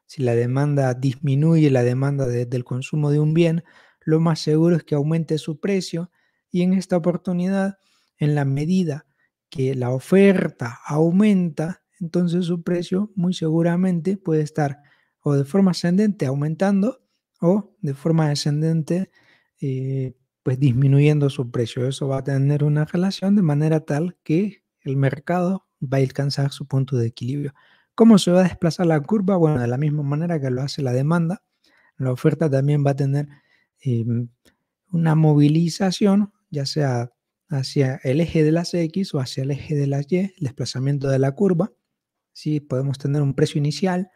Si la demanda disminuye la demanda del consumo de un bien, lo más seguro es que aumente su precio y en esta oportunidad, en la medida que la oferta aumenta, entonces su precio muy seguramente puede estar o de forma ascendente aumentando o de forma descendente eh, pues disminuyendo su precio. Eso va a tener una relación de manera tal que el mercado va a alcanzar su punto de equilibrio. ¿Cómo se va a desplazar la curva? Bueno, de la misma manera que lo hace la demanda, la oferta también va a tener em, una movilización, ya sea hacia el eje de las X o hacia el eje de las Y, el desplazamiento de la curva. Sí, podemos tener un precio inicial,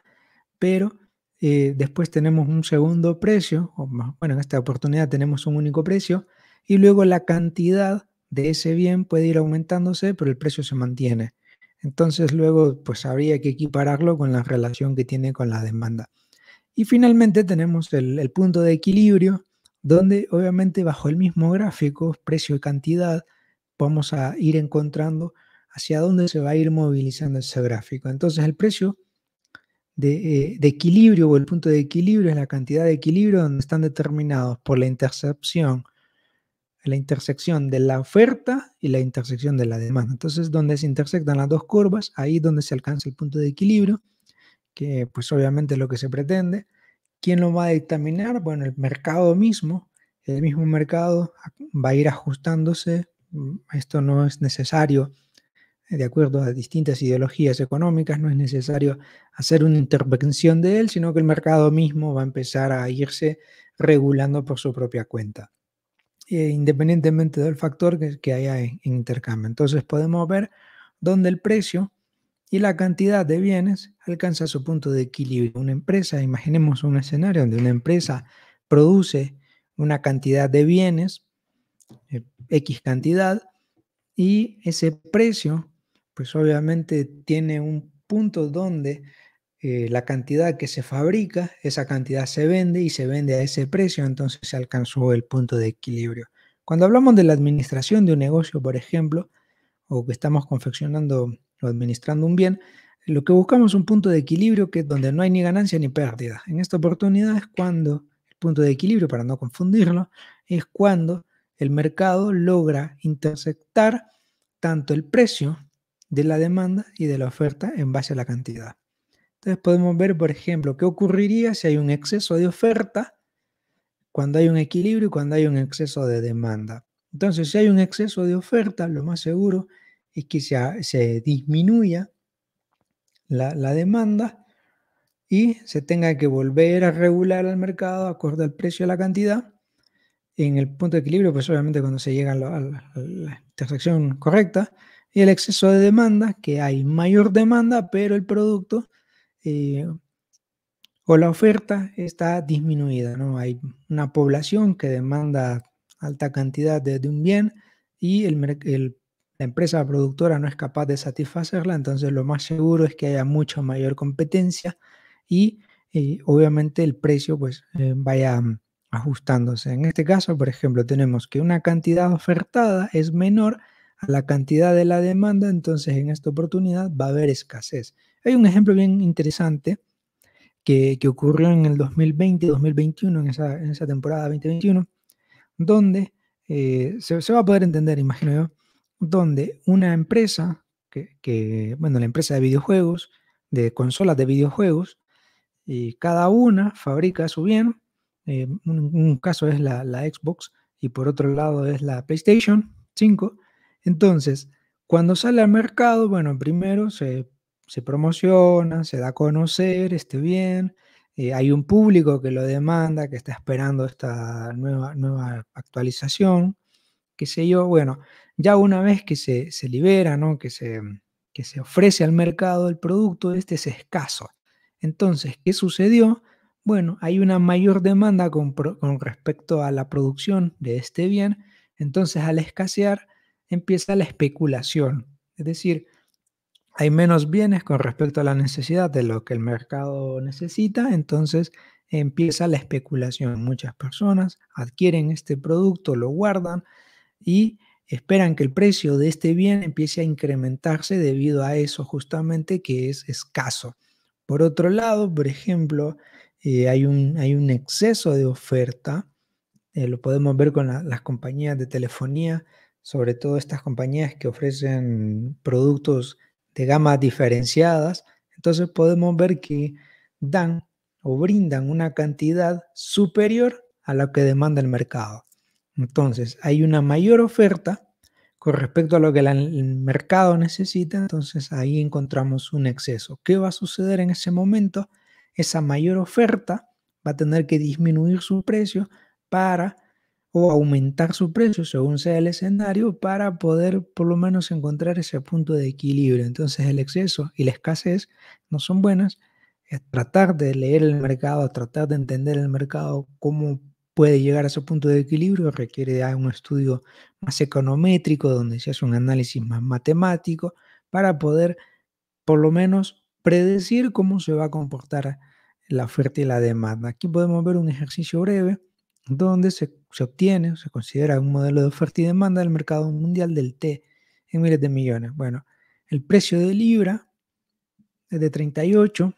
pero eh, después tenemos un segundo precio, bueno, en esta oportunidad tenemos un único precio, y luego la cantidad de ese bien puede ir aumentándose, pero el precio se mantiene. Entonces luego pues habría que equipararlo con la relación que tiene con la demanda. Y finalmente tenemos el punto de equilibrio, donde obviamente bajo el mismo gráfico, precio y cantidad, vamos a ir encontrando hacia dónde se va a ir movilizando ese gráfico. Entonces el precio eh, de, equilibrio o el punto de equilibrio es la cantidad de equilibrio donde están determinados por la intercepción, la intersección de la oferta y la intersección de la demanda. Entonces, donde se intersectan las dos curvas, ahí es donde se alcanza el punto de equilibrio, que pues obviamente es lo que se pretende. ¿Quién lo va a dictaminar? Bueno, el mercado mismo, el mismo mercado va a ir ajustándose, mm, esto no es necesario de acuerdo a distintas ideologías económicas, no es necesario hacer una intervención de él, sino que el mercado mismo va a empezar a irse regulando por su propia cuenta, eh, independientemente del factor que, haya en, intercambio. Entonces podemos ver dónde el precio y la cantidad de bienes alcanza su punto de equilibrio. Una empresa, imaginemos un escenario donde una empresa produce una cantidad de bienes, eh, X cantidad, y ese precio pues obviamente tiene un punto donde eh, la cantidad que se fabrica, esa cantidad se vende y se vende a ese precio, entonces se alcanzó el punto de equilibrio. Cuando hablamos de la administración de un negocio, por ejemplo, o que estamos confeccionando o administrando un bien, lo que buscamos es un punto de equilibrio que donde no hay ni ganancia ni pérdida. En esta oportunidad es cuando el punto de equilibrio, para no confundirlo, es cuando el mercado logra interceptar tanto el precio de la demanda y de la oferta en base a la cantidad. Entonces podemos ver, por ejemplo, qué ocurriría si hay un exceso de oferta, cuando hay un equilibrio y cuando hay un exceso de demanda. Entonces, si hay un exceso de oferta, lo más seguro es que se, disminuya la, demanda y se tenga que volver a regular el mercado acorde al precio y la cantidad. En el punto de equilibrio, pues obviamente cuando se llega a la, a la intersección correcta, el exceso de demanda, que hay mayor demanda, pero el producto eh, o la oferta está disminuida. ¿no? Hay una población que demanda alta cantidad de, un bien y la empresa productora no es capaz de satisfacerla, entonces lo más seguro es que haya mucha mayor competencia y eh, obviamente el precio pues eh, vaya mm, ajustándose. En este caso, por ejemplo, tenemos que una cantidad ofertada es menor a la cantidad de la demanda, entonces en esta oportunidad va a haber escasez. Hay un ejemplo bien interesante que, ocurrió en el 2020-2021, en esa, en esa, temporada 2021, donde eh, se, se, va a poder entender, imagino yo, donde una empresa, que, bueno, la empresa de videojuegos, de consolas de videojuegos, y cada una fabrica su bien, en eh, un, caso es la, la Xbox y por otro lado es la PlayStation 5, entonces, cuando sale al mercado, bueno, primero se, promociona, se da a conocer este bien, eh, hay un público que lo demanda, que está esperando esta nueva, nueva actualización, qué sé yo, bueno, ya una vez que se, libera, ¿no? que, se, ofrece al mercado el producto, este es escaso. Entonces, ¿qué sucedió? Bueno, hay una mayor demanda con respecto a la producción de este bien, entonces al escasear, empieza la especulación. Es decir, hay menos bienes con respecto a la necesidad de lo que el mercado necesita, entonces empieza la especulación. Muchas personas adquieren este producto, lo guardan y esperan que el precio de este bien empiece a incrementarse debido a eso justamente que es escaso. Por otro lado, por ejemplo, eh, hay, un, hay un exceso de oferta, eh, lo podemos ver con las compañías de telefonía sobre todo estas compañías que ofrecen productos de gamas diferenciadas, entonces podemos ver que dan o brindan una cantidad superior a lo que demanda el mercado. Entonces, hay una mayor oferta con respecto a lo que el mercado necesita, entonces ahí encontramos un exceso. ¿Qué va a suceder en ese momento? Esa mayor oferta va a tener que disminuir su precio para o aumentar su precio según sea el escenario para poder por lo menos encontrar ese punto de equilibrio. Entonces el exceso y la escasez no son buenas. Es tratar de leer el mercado, tratar de entender el mercado, cómo puede llegar a ese punto de equilibrio requiere de un estudio más econométrico, donde se hace un análisis más matemático para poder por lo menos predecir cómo se va a comportar la oferta y la demanda. Aquí podemos ver un ejercicio breve donde se se obtiene, se considera un modelo de oferta y demanda del mercado mundial del té en miles de millones. Bueno, el precio de libra es de 38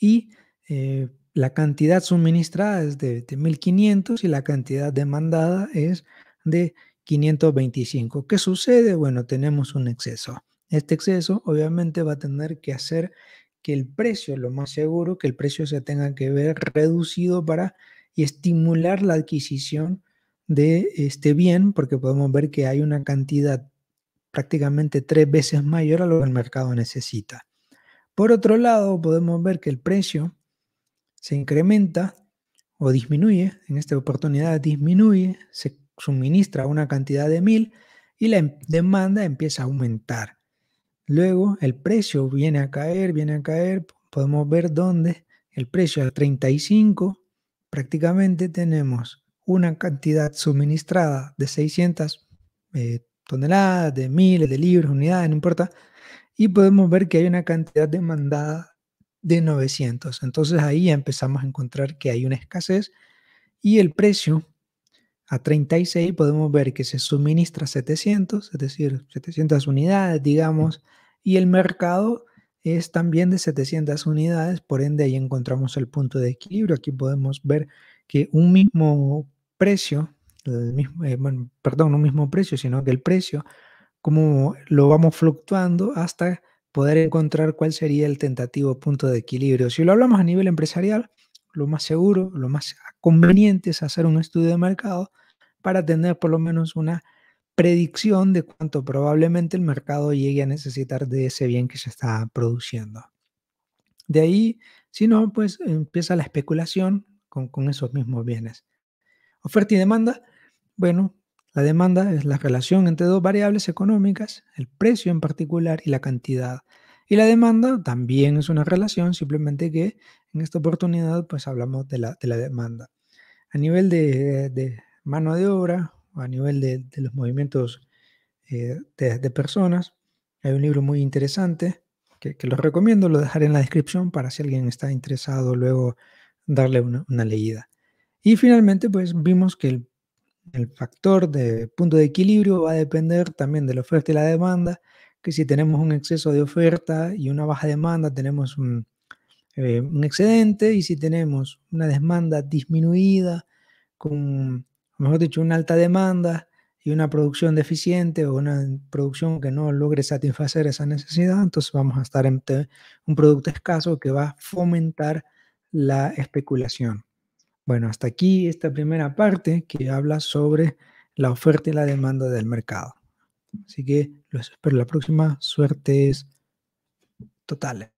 y eh, la cantidad suministrada es de, de 1.500 y la cantidad demandada es de 525. ¿Qué sucede? Bueno, tenemos un exceso. Este exceso obviamente va a tener que hacer que el precio, lo más seguro, que el precio se tenga que ver reducido para y estimular la adquisición de este bien, porque podemos ver que hay una cantidad prácticamente tres veces mayor a lo que el mercado necesita. Por otro lado, podemos ver que el precio se incrementa o disminuye, en esta oportunidad disminuye, se suministra una cantidad de mil y la em-, demanda empieza a aumentar. Luego el precio viene a caer, viene a caer, podemos ver dónde el precio a 35, prácticamente tenemos una cantidad suministrada de 600 eh, toneladas, de miles de libras unidades, no importa, y podemos ver que hay una cantidad demandada de 900. Entonces ahí empezamos a encontrar que hay una escasez y el precio a 36 podemos ver que se suministra 700, es decir, 700 unidades, digamos, y el mercado es también de 700 unidades, por ende ahí encontramos el punto de equilibrio. Aquí podemos ver que un mismo precio, el mismo, eh, perdón, no un mismo precio, sino que el precio, como lo vamos fluctuando hasta poder encontrar cuál sería el tentativo punto de equilibrio. Si lo hablamos a nivel empresarial, lo más seguro, lo más conveniente es hacer un estudio de mercado para tener por lo menos una predicción de cuánto probablemente el mercado llegue a necesitar de ese bien que se está produciendo. De ahí, si no, pues empieza la especulación con, esos mismos bienes. Oferta y demanda, bueno, la demanda es la relación entre dos variables económicas, el precio en particular y la cantidad. Y la demanda también es una relación, simplemente que en esta oportunidad pues hablamos de la, demanda. A nivel de, de mano de obra a nivel de, los movimientos eh, de, personas. Hay un libro muy interesante que, lo recomiendo, lo dejaré en la descripción para si alguien está interesado luego darle una, leída. Y finalmente, pues vimos que el, factor de punto de equilibrio va a depender también de la oferta y la demanda, que si tenemos un exceso de oferta y una baja demanda, tenemos un eh, excedente y si tenemos una demanda disminuida con mejor dicho, una alta demanda y una producción deficiente o una producción que no logre satisfacer esa necesidad, entonces vamos a estar en un producto escaso que va a fomentar la especulación. Bueno, hasta aquí esta primera parte que habla sobre la oferta y la demanda del mercado. Así que los espero la próxima. suerte es total.